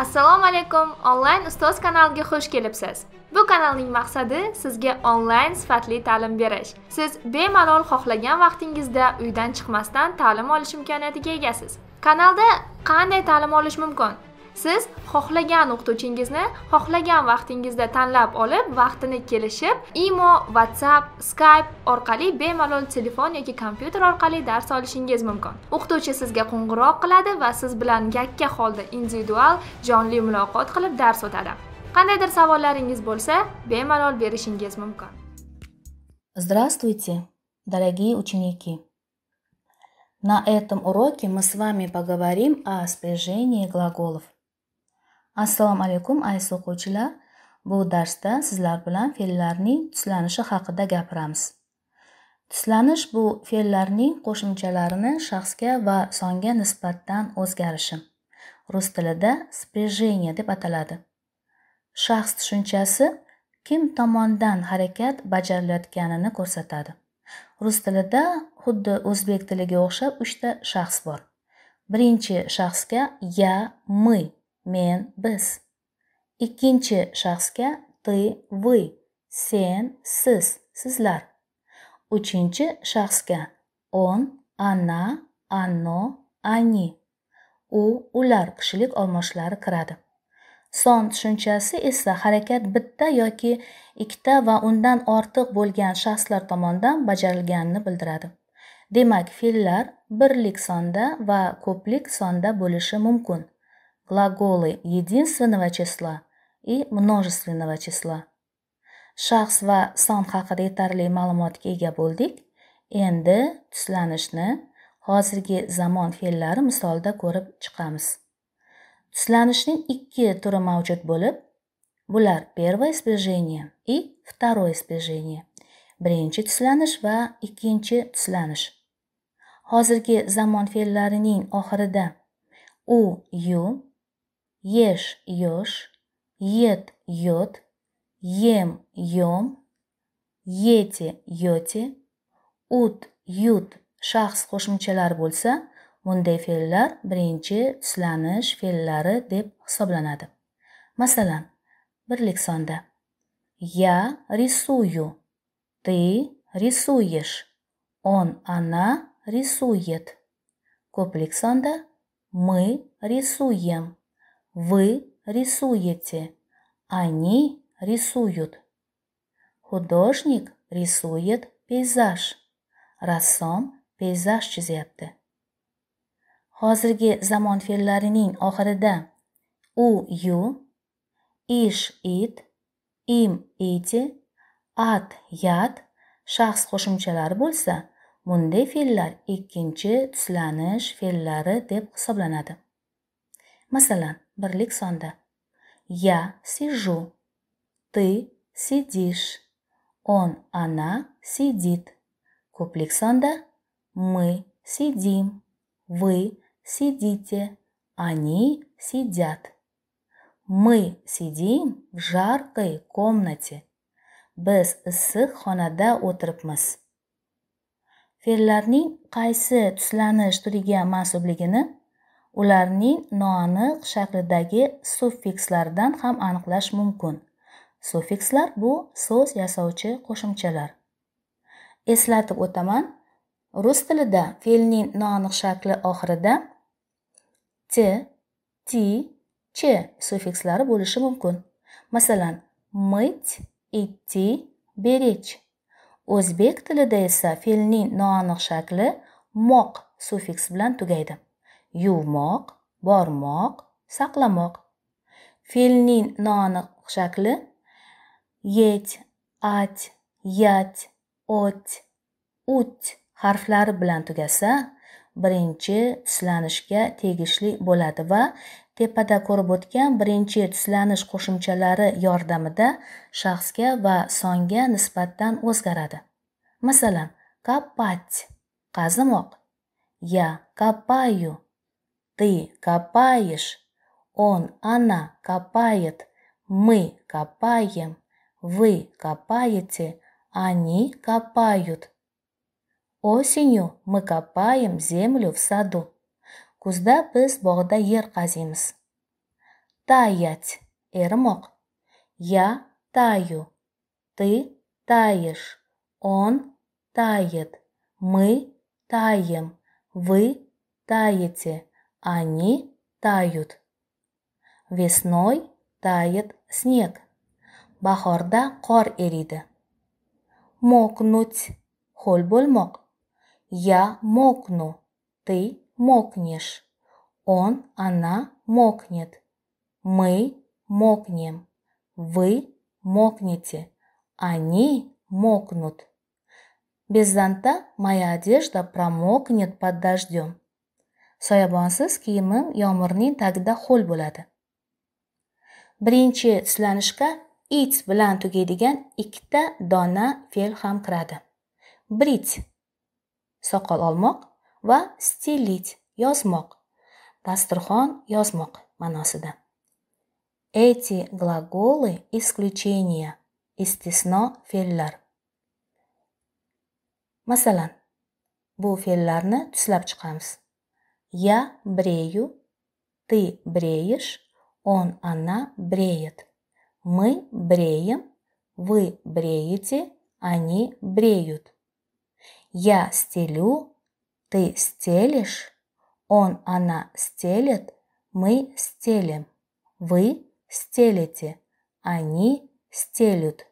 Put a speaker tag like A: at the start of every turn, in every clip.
A: assalomu alaykum onlayn ustoz kanaliga xush kelibsiz bu kanalning maqsadi sizga onlayn sifatli ta'lim berish siz bemalol xohlagan vaqtingizda uydan chiqmasdan ta'lim olish imkoniyatiga egasiz kanalda qanday ta'lim olish mumkin siz xohlagan o'qituvchingizni xohlagan vaqtingizda tanlab olib vaqtini kelishib imo whatsapp skype orqali bemalol telefon yoki kompyuter orqali dars olishingiz mumkin o'qituvchi sizga qo'ng'iroq qiladi va siz bilan yakka holda individual jonli muloqot qilib dars o'tadi qandaydir savollaringiz bo'lsa bemalol berishingiz mumkin здравствуйте дорогие ученики На этом уроке мы с вами поговорим о спряжении глаголов – assalomu alaykum aziz o'quvchilar bu darsda sizlar bilan fe'llarning tuslanishi haqida gapiramiz tuslanish bu fe'llarning qo'shimchalarini shaxsga va songa nisbatan o'zgarishi rus tilida спряжение deb ataladi shaxs tushunchasi kim tomonidan harakat bajarilayotganini ko'rsatadi rus tilida xuddi o'zbek tiliga o'xshab uchta shaxs bor birinchi shaxsga ya мы men biz ikkinchi shaxsga ты вы sen siz sizlar uchinchi shaxsga он она оно они u ular kishilik olmoshlari kiradi son tushunchasi esa harakat bitta yoki ikkita va undan ortiq bo'lgan shaxslar tomonidan bajarilganini bildiradi demak fe'llar birlik sonda va ko'plik sonda bo'lishi mumkin глаголы единственного числа и множественного числа Шахс ва сан haqida етарли ma'lumotga ega болдик, енді түсләнішні хазірге заман феллары мысалда көріп чықамыз. Түсләнішнің икі түрі mavjud болып, бұлар первое спряжение и второе спряжение birinchi tuslanish va ikkinchi tuslanish hozirgi zamon fe'llarining oxirida у, ю ешь, еш, ед, йод, ем, ем, ете yote, ут ют shaxs qo'shimchalari bo'lsa, bunday fe'llar birinchi tislanish fe'llari deb hisoblanadi. Masalan, birlik sonda я рисую, ты рисуешь, он, она рисует. Ko'plik sonda мы рисуем, Вы рисуете. Они рисуют. Художник рисует пейзаж. Рассом пейзаж чизятте. Хозырги замон филларинин охарыда. У ю. Иш ит. Им ити. Ат яд. Шахс хошумчалар болса, мунде филлар икинчи тусланыш филлары деп хсабланады. Масалан, бірлік Я сижу. Ты сидишь. Он, она сидит. Куплік Мы сидим. Вы сидите. Они сидят. Мы сидим в жаркой комнате. без ыссы хонада отырыпмыз. Fe'llarning qaysi tuslanish turiga mansubligini ularning noaniq shaklidagi suffikslardan ham aniqlash mumkin suffikslar bu so'z yasovchi qo'shimchalar eslatib o'taman rus tilida fe'lning noaniq shakli oxirida t ti ch suffikslari bo'lishi mumkin masalan мыть идти berich o'zbek tilida esa fe'lning noaniq shakli moq suffiks bilan tugaydi yuvmoq bormoq saqlamoq fe'lning noaniq shakli yet at yat ot ut harflari bilan tugasa birinchi tislanishga tegishli bo'ladi va tepada ko'rib o'tgan birinchi tislanish qo'shimchalari yordamida shaxsga va songa nisbatan o'zgaradi masalan kapать qazimoq ya kapayu Ты копаешь. Он, она копает. Мы копаем. Вы копаете. Они копают. Осенью мы копаем землю в саду. Кузда біз боғда ер қазимыз. Таять. Эрмок. Я таю. Ты таешь. Он тает. Мы таем. Вы таете. Они тают. Весной тает снег. Бахорда qor eriydi. Мокнуть ho'l мок. Я мокну. Ты мокнешь. Он, она мокнет. Мы мокнем. Вы мокнете. Они мокнут. Без зонта моя одежда промокнет под дождем. soyabonsiz kiyimi yomg'irning tagida ho'l bo'ladi birinchi tuslanishga it bilan tugaydigan ikkita dona fe'l ham kiradi brit soqol olmoq va stilit yozmoq dasturxon yozmoq ma'nosida эти глаголы исключения istisno fe'llar masalan bu fe'llarni tuslab chiqamiz Я брею, ты бреешь, он, она бреет. Мы бреем, вы бреете, они бреют. Я стелю, ты стелишь, он, она стелет, мы стелим. Вы стелите, они стелют.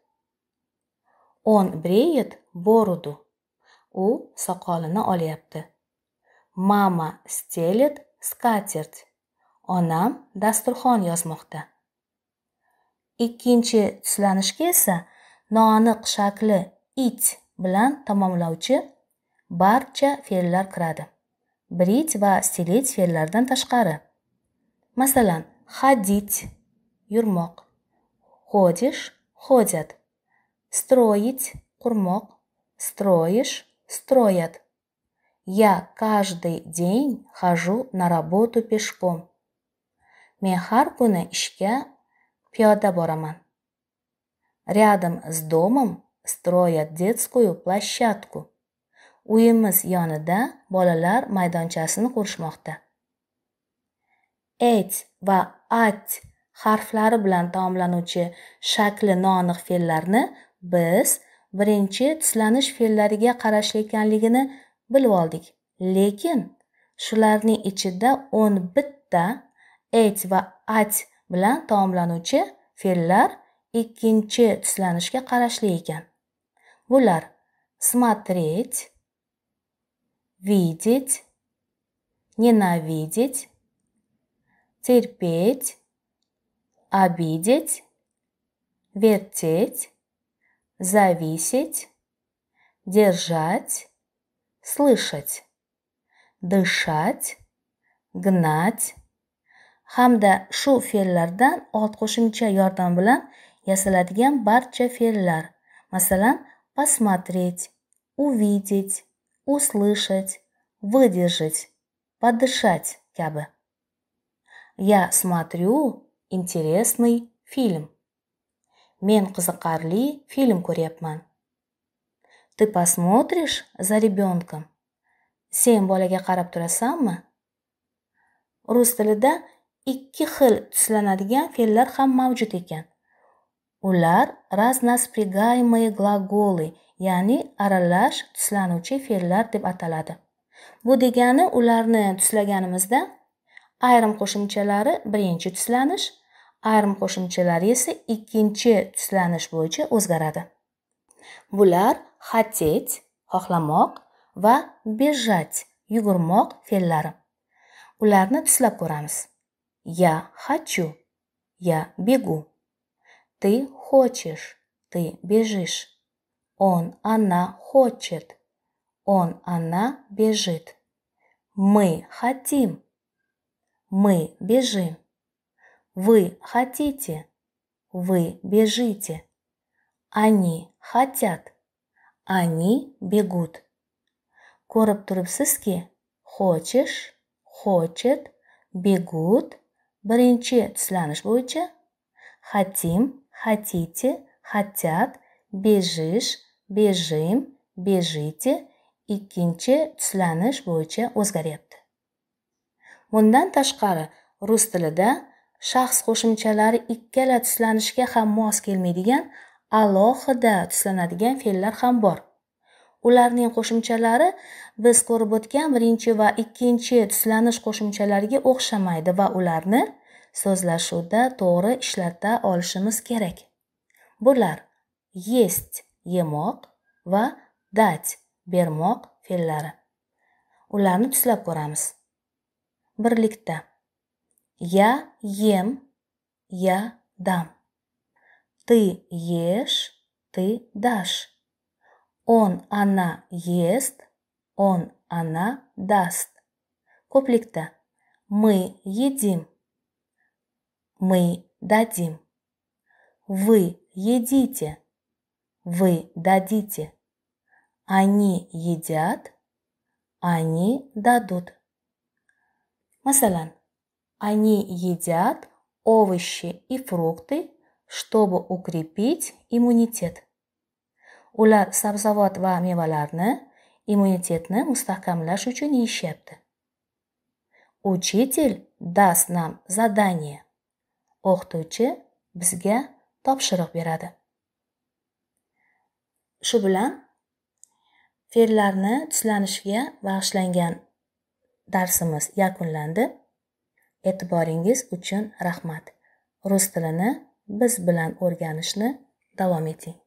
A: Он бреет бороду. У сақалына оляпты. Мама стелет скатерть. Onam dasturxon yozmoqda. Ikkinchi tuslanishga esa noaniq shakli it bilan tamomlovchi barcha fe'llar kiradi. Брит va стелить fe'llaridan tashqari. Masalan, ходить yurmoq, ходишь ходят, строить qurmoq, строишь строят. Я каждый день хожу на работу пешком. Мен har kuni ishga piyoda бораман. Рядом с домом строят детскую площадку. Uyimiz yonida bolalar maydonchasini qurishmoqda. Et va at harflari bilan taomlanuvchi shakli noniq fe'llarni biz бірінчі tislanish fe'llariga qarashli ekanligini bilib oldik lekin shularning ichida o'n bitta et va at bilan taomlanuvchi fe'llar ikkinchi tuslanishga qarashli ekan bular смотреть видеть ненавидеть терпеть обидеть вертеть зависеть держать слышать, дышать, гнать, хамда шу феллардан от кошмича ярдан билан ясаладьян барча феллар. Масалан, посмотреть, увидеть, услышать, выдержать, подышать, кябы. Я смотрю интересный фильм. Мен кызыкарли фильм курепман. ты посмотришь за ребенком Сен bolaga qarab turasanmi rus tilida ikki xil tuslanadigan fe'llar ham mavjud ekan ular разноспрягаемые глаголы ya'ni aralash tuslanuvchi fe'llar deb ataladi bu degani ularni tuslaganimizda ayrim qo'shimchalari birinchi tuslanish ayrim qo'shimchalari esa ikkinchi tuslanish bo'yicha o'zgaradi Bular хотеть xohlamoq va бежать yugurmoq fe'llari. Ularni tuslab ko'ramiz. Я хочу. Я бегу. Ты хочешь. Ты бежишь. Он, она хочет. Он, она бежит. Мы хотим. Мы бежим. Вы хотите. Вы бежите. Они хотят. Они бегут. Короб турбсиски. Хочешь, хочет, бегут. Баринчи цляныш бойча. Хотим, хотите, хотят. Бежишь, бежим, бежите. И кинчи цляныш бойча узгарепт. Мундан ташкары рус тілі да шахс қошымчалары иккелі түсіланышке хам муас келмейдіген alohida tuslanadigan fe'llar ham bor ularning qo'shimchalari biz ko'rib o'tgan birinchi va ikkinchi tuslanish qo'shimchalariga o'xshamaydi va ularni so'zlashuvda to'g'ri ishlata olishimiz kerak bular есть yemoq va dat bermoq fe'llari ularni tuslab ko'ramiz birlikda я ем я дам Ты ешь, ты дашь. Он, она ест, он, она даст. Комплектта. Мы едим. Мы дадим. Вы едите. Вы дадите. Они едят. Они дадут. Масалан. Они едят овощи и фрукты чтобы укрепить иммунитет. Улар сабзавот ва мевалярны иммунитетны мустахкамляш учен ищепты. Учитель даст нам задание. Охтучи бізге топшырық берады. Шубылан, ферларны түсләнішге бағышләнген дарсымыз якунланды. Этбарингіз учун рахмат. Рус тіліні biz bilan o'rganishni davom eting